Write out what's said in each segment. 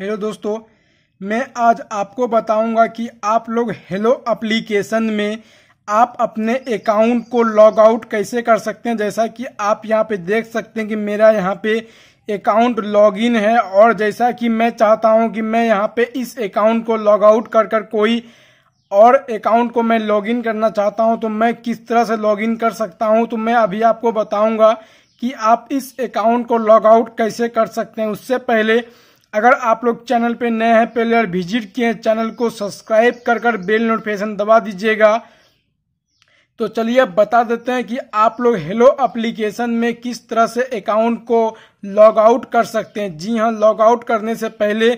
hello दोस्तों मैं आज आपको बताऊंगा कि आप लोग हेलो एप्लीकेशन में आप अपने अकाउंट को लॉग आउट कैसे कर सकते हैं जैसा कि आप यहां पे देख सकते हैं कि मेरा यहां पे अकाउंट लॉगिन है और जैसा कि मैं चाहता हूं कि मैं यहां पे इस अकाउंट को लॉग आउट कर कर कोई और अकाउंट को मैं लॉगिन करना चाहता हूं तो मैं किस तरह से लॉगिन कर सकता हूं तो मैं अभी आपको बताऊंगा कि आप इस अकाउंट को लॉग आउट कैसे कर सकते हैं उससे पहले अगर आप लोग चैनल पे नए हैं पहले विजिट किए चैनल को सब्सक्राइब कर कर बेल नोटिफिकेशन दबा दीजिएगा तो चलिए अब बता देते हैं कि आप लोग हेलो एप्लीकेशन में किस तरह से अकाउंट को लॉग आउट कर सकते हैं जी हाँ लॉग आउट करने से पहले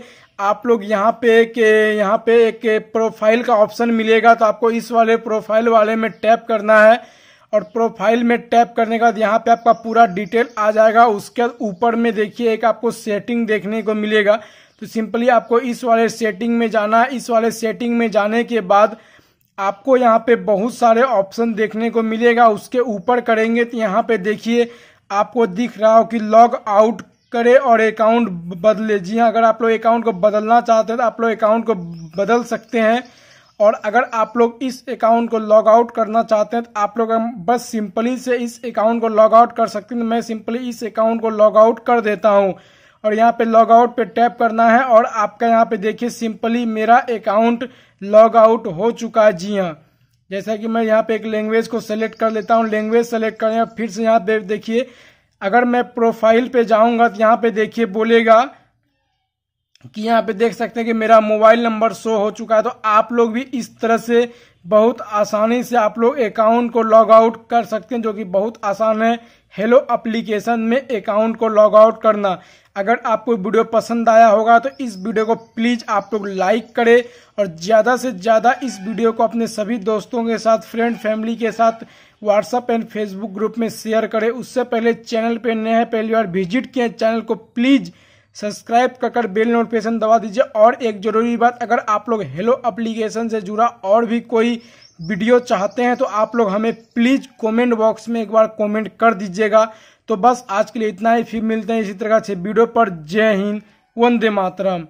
आप लोग यहाँ पे एक यहाँ पे एक प्रोफाइल का ऑप्शन मिलेगा तो आपको इस वाले प्रोफाइल वाले में टैप करना है और प्रोफाइल में टैप करने के बाद यहाँ पे आपका पूरा डिटेल आ जाएगा उसके ऊपर में देखिए एक आपको सेटिंग देखने को मिलेगा तो सिंपली आपको इस वाले सेटिंग में जाना है इस वाले सेटिंग में जाने के बाद आपको यहाँ पे बहुत सारे ऑप्शन देखने को मिलेगा उसके ऊपर करेंगे तो यहाँ पे देखिए आपको दिख रहा हो कि लॉग आउट करे और अकाउंट बदले जी हाँ अगर आप लोग अकाउंट को बदलना चाहते हैं तो आप लोग अकाउंट को बदल सकते हैं और अगर आप लोग इस अकाउंट को लॉग आउट करना चाहते हैं तो आप लोग बस सिंपली से इस अकाउंट को लॉग आउट कर सकते हैं मैं सिंपली इस अकाउंट को लॉग आउट कर देता हूं और यहाँ पे लॉग आउट पे टैप करना है और आपका यहाँ पे देखिए सिंपली मेरा अकाउंट लॉग आउट हो चुका है जी हाँ जैसा कि मैं यहाँ पे एक लैंग्वेज को सेलेक्ट कर लेता हूँ लैंग्वेज सेलेक्ट करें फिर से यहाँ पे देखिए अगर मैं प्रोफाइल पे जाऊँगा तो यहाँ पे देखिए बोलेगा कि यहाँ पे देख सकते हैं कि मेरा मोबाइल नंबर शो हो चुका है तो आप लोग भी इस तरह से बहुत आसानी से आप लोग अकाउंट को लॉग आउट कर सकते हैं जो कि बहुत आसान है हेलो एप्लीकेशन में अकाउंट को लॉग आउट करना अगर आपको वीडियो पसंद आया होगा तो इस वीडियो को प्लीज़ आप लोग लाइक करें और ज़्यादा से ज़्यादा इस वीडियो को अपने सभी दोस्तों के साथ फ्रेंड फैमिली के साथ व्हाट्सअप एंड फेसबुक ग्रुप में शेयर करें उससे पहले चैनल पर नए पहली बार विजिट किए चैनल को प्लीज़ सब्सक्राइब कर बेल नोटिफिकेशन दबा दीजिए और एक ज़रूरी बात अगर आप लोग हेलो अप्लीकेशन से जुड़ा और भी कोई वीडियो चाहते हैं तो आप लोग हमें प्लीज़ कमेंट बॉक्स में एक बार कमेंट कर दीजिएगा तो बस आज के लिए इतना ही फिर मिलते हैं इसी तरह से वीडियो पर जय हिंद वंदे मातरम